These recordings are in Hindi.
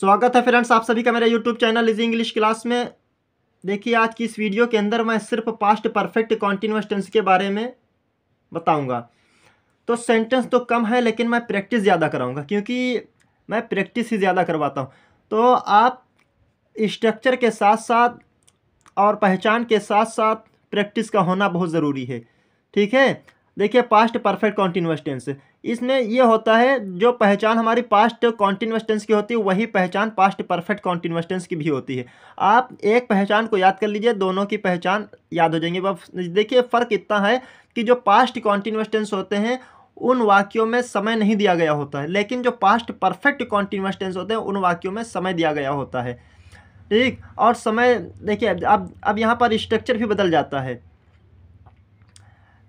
स्वागत है फ्रेंड्स आप सभी का मेरा YouTube channel easy English class में देखिए आज की इस वीडियो के अंदर मैं सिर्फ पास्ट परफेक्ट कॉन्टिन्यूस टेंस के बारे में बताऊंगा तो सेंटेंस तो कम है लेकिन मैं प्रैक्टिस ज़्यादा कराऊंगा क्योंकि मैं प्रैक्टिस ही ज़्यादा करवाता हूँ तो आप स्ट्रक्चर के साथ साथ और पहचान के साथ साथ प्रैक्टिस का होना बहुत ज़रूरी है ठीक है देखिए पास्ट परफेक्ट कॉन्टिन्यूस टेंस इसमें यह होता है जो पहचान हमारी पास्ट कॉन्टिन्यूस टेंस की होती है वही पहचान पास्ट परफेक्ट कॉन्टिन्यूस टेंस की भी होती है आप एक पहचान को याद कर लीजिए दोनों की पहचान याद हो जाएंगे देखिए फ़र्क इतना है कि जो पास्ट कॉन्टिन्यूस टेंस होते हैं उन वाक्यों में समय नहीं दिया गया होता है लेकिन जो पास्ट परफेक्ट कॉन्टिन्यूस टेंस होते हैं उन वाक्यों में समय दिया गया होता है ठीक और समय देखिए अब अब यहाँ पर स्ट्रक्चर भी बदल जाता है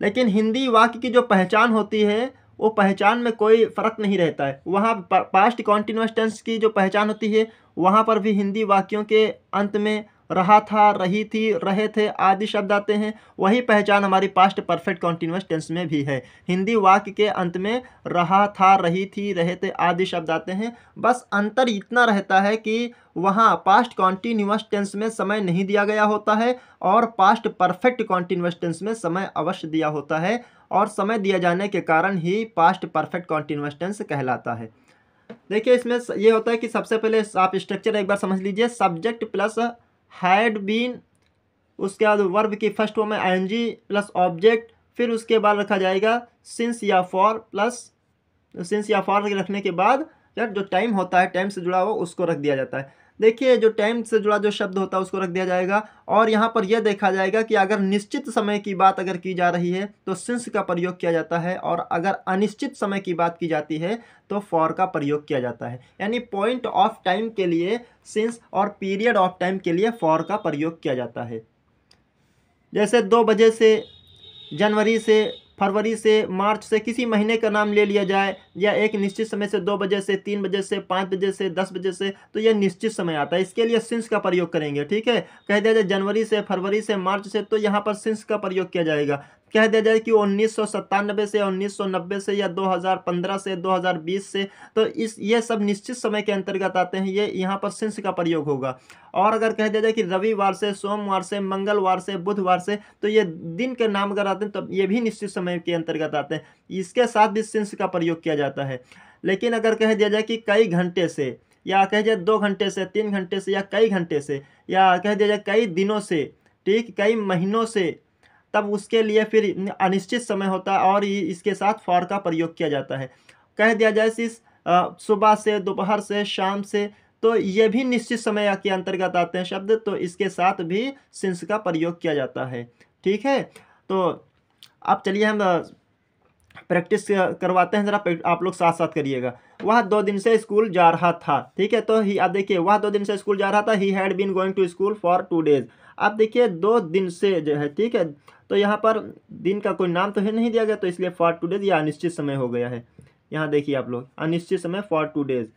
लेकिन हिंदी वाक्य की जो पहचान होती है वो पहचान में कोई फ़र्क नहीं रहता है वहाँ पास्ट कॉन्टीन्यूस टेंस की जो पहचान होती है वहाँ पर भी हिंदी वाक्यों के अंत में रहा था रही थी रहे थे आदि शब्द आते हैं वही पहचान हमारी पास्ट परफेक्ट कॉन्टिन्यूस टेंस में भी है हिंदी वाक्य के अंत में रहा था रही थी रहे थे आदि शब्द आते हैं बस अंतर इतना रहता है कि वहाँ पास्ट कॉन्टिन्यूस टेंस में समय नहीं दिया गया होता है और पास्ट परफेक्ट कॉन्टिन्यूस टेंस में समय अवश्य दिया होता है और समय दिया जाने के कारण ही पास्ट परफेक्ट कॉन्टीन्यूस टेंस कहलाता है देखिए इसमें ये होता है कि सबसे पहले आप स्ट्रक्चर एक बार समझ लीजिए सब्जेक्ट प्लस हैड बीन उसके बाद वर्ब की फर्स्ट वो में आई प्लस ऑब्जेक्ट फिर उसके बाद रखा जाएगा सिंस या फॉर प्लस सिंस या फॉर रखने के बाद जो टाइम होता है टाइम से जुड़ा हुआ उसको रख दिया जाता है देखिए जो टाइम से जुड़ा जो शब्द होता है उसको रख दिया जाएगा और यहाँ पर यह देखा जाएगा कि अगर निश्चित समय की बात अगर की जा रही है तो सिंस का प्रयोग किया जाता है और अगर अनिश्चित समय की बात की जाती है तो फॉर का प्रयोग किया जाता है यानी पॉइंट ऑफ टाइम के लिए सिंस और पीरियड ऑफ टाइम के लिए फॉर का प्रयोग किया जाता है जैसे दो बजे से जनवरी से फरवरी से मार्च से किसी महीने का नाम ले लिया जाए या एक निश्चित समय से दो बजे से तीन बजे से पाँच बजे से दस बजे से तो यह निश्चित समय आता है इसके लिए सिंस का प्रयोग करेंगे ठीक है कह दिया जाए जनवरी से फरवरी से मार्च से तो यहाँ पर सिंस का प्रयोग किया जाएगा कह दिया जाए कि उन्नीस से उन्नीस से या 2015 से 2020 से तो इस ये सब निश्चित समय के अंतर्गत आते हैं ये यहाँ पर सिंस का प्रयोग होगा और अगर कह दिया जाए कि रविवार से सोमवार से मंगलवार से बुधवार से तो ये दिन के नाम अगर आते हैं तो ये भी निश्चित समय के अंतर्गत आते हैं इसके साथ भी सिंस का प्रयोग किया जाता है लेकिन अगर कह दिया जाए कि कई घंटे से या कह दिया दो घंटे से तीन घंटे से या कई घंटे से या कह दिया जाए कई दिनों से ठीक कई महीनों से तब उसके लिए फिर अनिश्चित समय होता है और इसके साथ फॉर का प्रयोग किया जाता है कह दिया जाए इस सुबह से दोपहर से शाम से तो ये भी निश्चित समय के अंतर्गत आते हैं शब्द तो इसके साथ भी सिंस का प्रयोग किया जाता है ठीक है तो अब चलिए हम प्रैक्टिस करवाते हैं ज़रा आप लोग साथ साथ करिएगा वह दो दिन से स्कूल जा रहा था ठीक है तो ही आप देखिए वह दो दिन से स्कूल जा रहा था he had been going to school for two days आप देखिए दो दिन से जो है ठीक है तो यहाँ पर दिन का कोई नाम तो है नहीं दिया गया तो इसलिए फॉर टू डेज यह अनिश्चित समय हो गया है यहाँ देखिए आप लोग अनिश्चित समय फॉर टू डेज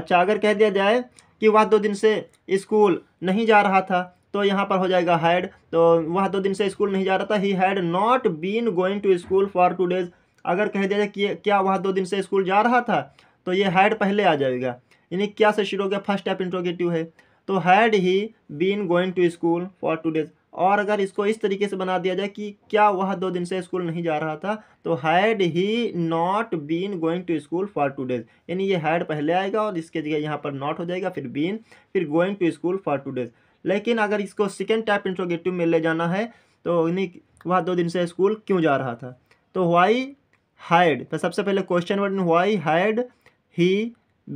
अच्छा अगर कह दिया जाए कि वह दो दिन से स्कूल नहीं जा रहा था तो यहाँ पर हो जाएगा हैड तो वह दो दिन से स्कूल नहीं जा रहा था he had not been going to school for two days अगर कह दिया जाए कि क्या वह दो दिन से स्कूल जा रहा था तो ये हैड पहले आ जाएगा यानी क्या से शुरू हो गया फर्स्ट एप इंट्रोगेटिव है तो had he been going to school for two days और अगर इसको इस तरीके से बना दिया जाए कि क्या वह दो दिन से स्कूल नहीं जा रहा था तो had he not been going to school for two days यानी ये हैड पहले आएगा और इसके जगह यहाँ पर नॉट हो जाएगा फिर बीन फिर going to school for two days लेकिन अगर इसको सेकेंड टाइप इंट्रोगेटिव में ले जाना है तो इन्हीं वह दो दिन से स्कूल क्यों जा रहा था तो वाई हैड तो सबसे पहले question word why had he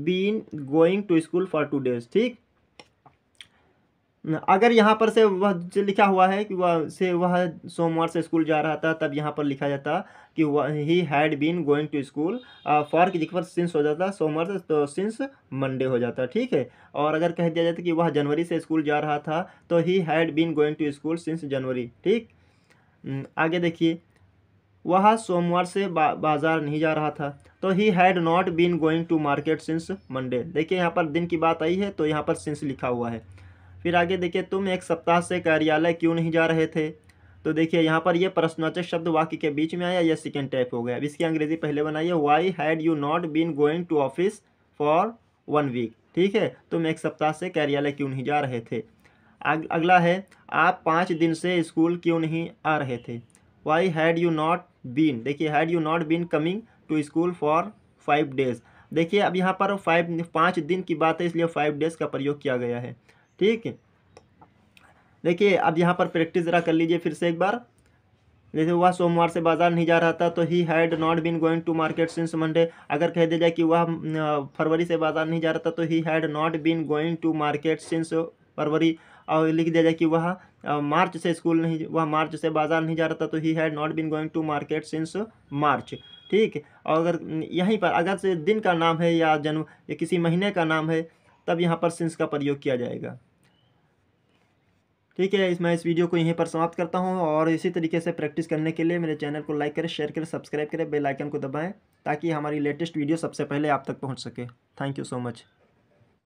been going to school for two days ठीक अगर यहाँ पर से वह लिखा हुआ है कि वह से वह सोमवार से स्कूल जा रहा था तब यहाँ पर लिखा जाता कि वह he had been going to school for की जगह सिंस हो जाता सोमवार से तो सिंस मंडे हो जाता ठीक है और अगर कह दिया जाता कि वह जनवरी से स्कूल जा रहा था तो he had been going to school since January ठीक आगे देखिए वह सोमवार से बा, बाजार नहीं जा रहा था तो he had not been going to market since Monday देखिए यहाँ पर दिन की बात आई है तो यहाँ पर सिंस लिखा हुआ है फिर आगे देखिए तुम एक सप्ताह से कार्यालय क्यों नहीं जा रहे थे तो देखिए यहाँ पर ये प्रश्नवाचक शब्द वाक्य के बीच में आया यह सेकेंड टाइप हो गया अब इसकी अंग्रेजी पहले बनाइए why had you not been going to office for one week ठीक है तुम एक सप्ताह से कार्यालय क्यों नहीं जा रहे थे अग, अगला है आप पाँच दिन से स्कूल क्यों नहीं आ रहे थे why had you not been देखिए had you not been coming to school for five days देखिए अब यहाँ पर फाइव पाँच दिन की बात है इसलिए फाइव डेज़ का प्रयोग किया गया है ठीक है देखिए अब यहाँ पर प्रैक्टिस ज़रा कर लीजिए फिर से एक बार जैसे वह सोमवार से बाजार नहीं जा रहा था तो he had not been going to market since Monday अगर कह दिया जाए कि वह फरवरी से बाजार नहीं जा रहा था तो he had not been going to market since February और लिख दिया जाए कि वह मार्च से स्कूल नहीं वह मार्च से बाजार नहीं जा रहा था तो he had not been going to market since March ठीक और अगर यहीं पर अगर से दिन का नाम है या जन्म या किसी महीने का नाम है तब यहाँ पर सिंस का प्रयोग किया जाएगा ठीक है इस मैं इस वीडियो को यहीं पर समाप्त करता हूँ और इसी तरीके से प्रैक्टिस करने के लिए मेरे चैनल को लाइक करें शेयर करें सब्सक्राइब करें बेल आइकन को दबाएं ताकि हमारी लेटेस्ट वीडियो सबसे पहले आप तक पहुँच सके थैंक यू सो मच